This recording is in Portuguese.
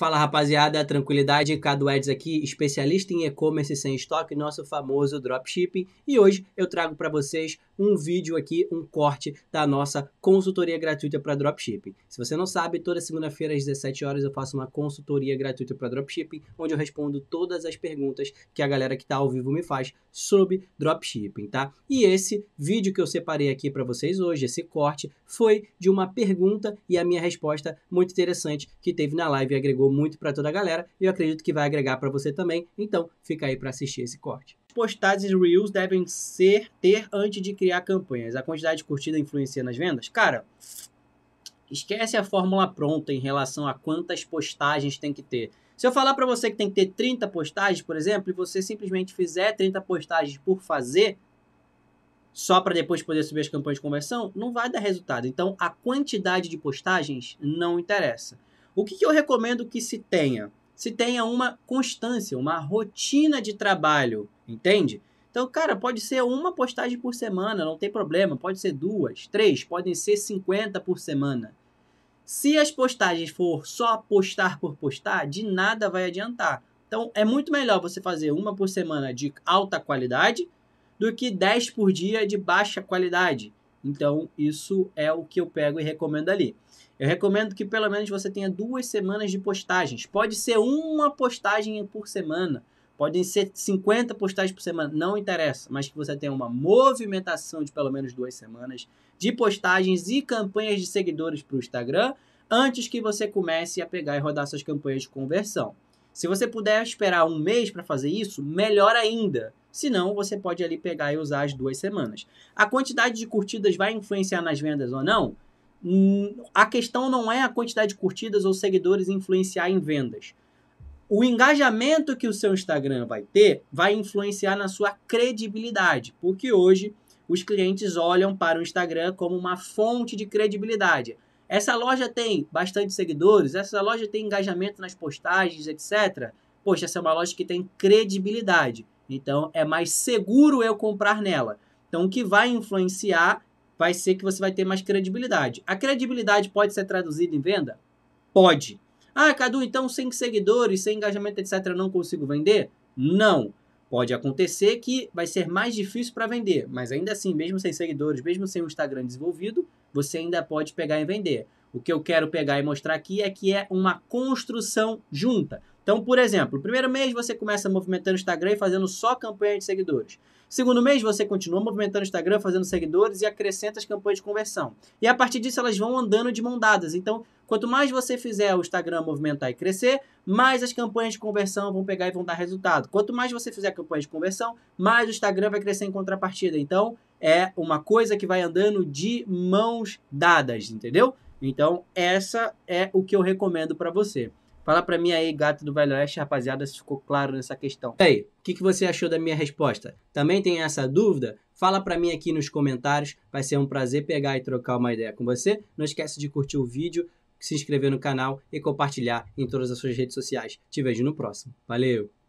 Fala rapaziada, tranquilidade, Cadu Eds aqui, especialista em e-commerce sem estoque, nosso famoso dropshipping. E hoje eu trago para vocês um vídeo aqui, um corte da nossa consultoria gratuita para dropshipping. Se você não sabe, toda segunda-feira às 17 horas eu faço uma consultoria gratuita para dropshipping, onde eu respondo todas as perguntas que a galera que está ao vivo me faz sobre dropshipping, tá? E esse vídeo que eu separei aqui para vocês hoje, esse corte, foi de uma pergunta e a minha resposta muito interessante que teve na live e agregou muito para toda a galera e eu acredito que vai agregar para você também. Então, fica aí para assistir esse corte. Postagens Reels devem ser ter antes de criar campanhas. A quantidade de curtida influencia nas vendas? Cara, esquece a fórmula pronta em relação a quantas postagens tem que ter. Se eu falar para você que tem que ter 30 postagens, por exemplo, e você simplesmente fizer 30 postagens por fazer, só para depois poder subir as campanhas de conversão, não vai dar resultado. Então, a quantidade de postagens não interessa. O que, que eu recomendo que se tenha? Se tenha uma constância, uma rotina de trabalho, entende? Então, cara, pode ser uma postagem por semana, não tem problema. Pode ser duas, três, podem ser 50 por semana. Se as postagens for só postar por postar, de nada vai adiantar. Então, é muito melhor você fazer uma por semana de alta qualidade do que 10 por dia de baixa qualidade. Então, isso é o que eu pego e recomendo ali. Eu recomendo que pelo menos você tenha duas semanas de postagens. Pode ser uma postagem por semana, podem ser 50 postagens por semana, não interessa, mas que você tenha uma movimentação de pelo menos duas semanas de postagens e campanhas de seguidores para o Instagram antes que você comece a pegar e rodar suas campanhas de conversão. Se você puder esperar um mês para fazer isso, melhor ainda. Senão, você pode ali pegar e usar as duas semanas. A quantidade de curtidas vai influenciar nas vendas ou não? Hum, a questão não é a quantidade de curtidas ou seguidores influenciar em vendas. O engajamento que o seu Instagram vai ter vai influenciar na sua credibilidade, porque hoje os clientes olham para o Instagram como uma fonte de credibilidade. Essa loja tem bastante seguidores, essa loja tem engajamento nas postagens, etc. Poxa, essa é uma loja que tem credibilidade. Então é mais seguro eu comprar nela. Então o que vai influenciar vai ser que você vai ter mais credibilidade. A credibilidade pode ser traduzida em venda? Pode. Ah, Cadu, então sem seguidores, sem engajamento, etc, eu não consigo vender? Não. Pode acontecer que vai ser mais difícil para vender, mas ainda assim, mesmo sem seguidores, mesmo sem o Instagram desenvolvido, você ainda pode pegar e vender. O que eu quero pegar e mostrar aqui é que é uma construção junta. Então, por exemplo, primeiro mês você começa movimentando o Instagram e fazendo só campanha de seguidores. Segundo mês você continua movimentando o Instagram, fazendo seguidores e acrescenta as campanhas de conversão. E a partir disso elas vão andando de mão dadas. Então, quanto mais você fizer o Instagram movimentar e crescer, mais as campanhas de conversão vão pegar e vão dar resultado. Quanto mais você fizer a campanha de conversão, mais o Instagram vai crescer em contrapartida. Então, é uma coisa que vai andando de mãos dadas, entendeu? Então, essa é o que eu recomendo para você. Fala para mim aí, gato do Velho Oeste, rapaziada, se ficou claro nessa questão. E aí, o que, que você achou da minha resposta? Também tem essa dúvida? Fala para mim aqui nos comentários, vai ser um prazer pegar e trocar uma ideia com você. Não esquece de curtir o vídeo, se inscrever no canal e compartilhar em todas as suas redes sociais. Te vejo no próximo. Valeu!